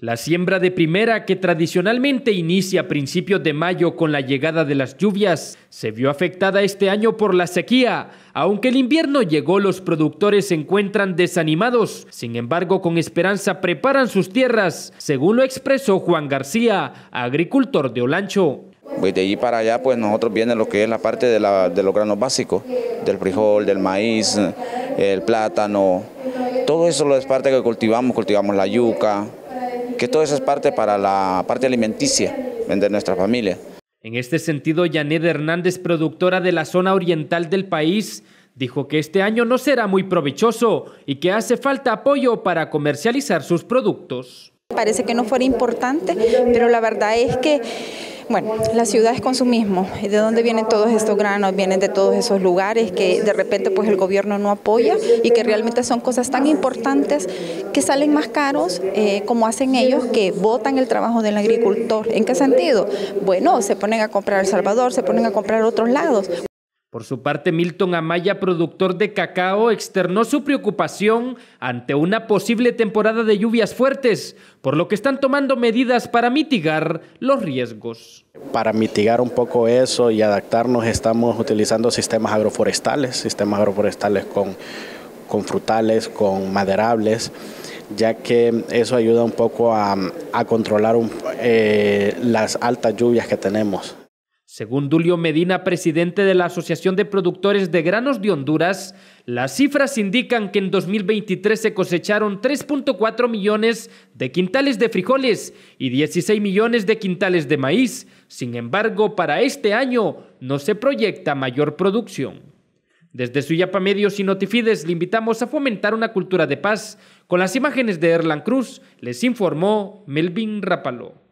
La siembra de primera, que tradicionalmente inicia a principios de mayo con la llegada de las lluvias, se vio afectada este año por la sequía. Aunque el invierno llegó, los productores se encuentran desanimados. Sin embargo, con esperanza preparan sus tierras, según lo expresó Juan García, agricultor de Olancho. Pues de allí para allá, pues nosotros viene lo que es la parte de, de los granos básicos, del frijol, del maíz, el plátano, todo eso es parte que cultivamos, cultivamos la yuca, que todo eso es parte para la parte alimenticia de nuestra familia. En este sentido, Janet Hernández, productora de la zona oriental del país, dijo que este año no será muy provechoso y que hace falta apoyo para comercializar sus productos. Parece que no fuera importante, pero la verdad es que bueno, la ciudad es consumismo. de dónde vienen todos estos granos, vienen de todos esos lugares que de repente pues el gobierno no apoya y que realmente son cosas tan importantes que salen más caros eh, como hacen ellos que votan el trabajo del agricultor. ¿En qué sentido? Bueno, se ponen a comprar El Salvador, se ponen a comprar otros lados. Por su parte, Milton Amaya, productor de cacao, externó su preocupación ante una posible temporada de lluvias fuertes, por lo que están tomando medidas para mitigar los riesgos. Para mitigar un poco eso y adaptarnos, estamos utilizando sistemas agroforestales, sistemas agroforestales con, frutales, con maderables ya que eso ayuda un poco a, controlar eh, las altas lluvias que tenemos. Según Dulio Medina, presidente de la Asociación de Productores de Granos de Honduras, las cifras indican que en 2023 se cosecharon 3.4 millones de quintales de frijoles y 16 millones de quintales de maíz. Sin embargo, para este año no se proyecta mayor producción. Desde Suyapa Medios y Notifides le invitamos a fomentar una cultura de paz. Con las imágenes de Erlan Cruz, les informó Melvin Rapalo.